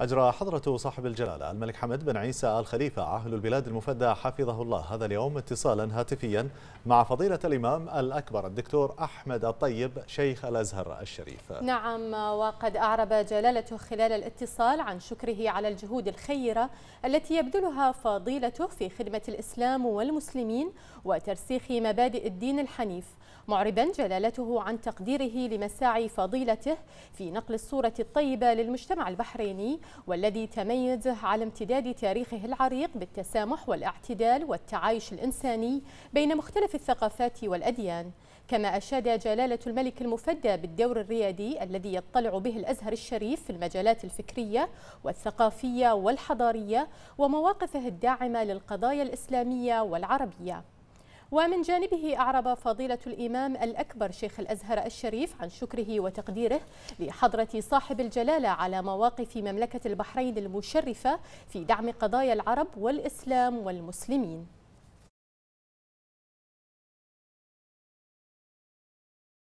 أجرى حضرة صاحب الجلالة الملك حمد بن عيسى آل خليفة البلاد المفدى حفظه الله هذا اليوم اتصالا هاتفيا مع فضيلة الإمام الأكبر الدكتور أحمد الطيب شيخ الأزهر الشريف نعم وقد أعرب جلالته خلال الاتصال عن شكره على الجهود الخيرة التي يبذلها فضيلته في خدمة الإسلام والمسلمين وترسيخ مبادئ الدين الحنيف معربا جلالته عن تقديره لمساعي فضيلته في نقل الصورة الطيبة للمجتمع البحريني والذي تميز على امتداد تاريخه العريق بالتسامح والاعتدال والتعايش الإنساني بين مختلف الثقافات والأديان كما أشاد جلالة الملك المفدى بالدور الريادي الذي يطلع به الأزهر الشريف في المجالات الفكرية والثقافية والحضارية ومواقفه الداعمة للقضايا الإسلامية والعربية ومن جانبه أعرب فضيلة الإمام الأكبر شيخ الأزهر الشريف عن شكره وتقديره لحضرة صاحب الجلالة على مواقف مملكة البحرين المشرفة في دعم قضايا العرب والإسلام والمسلمين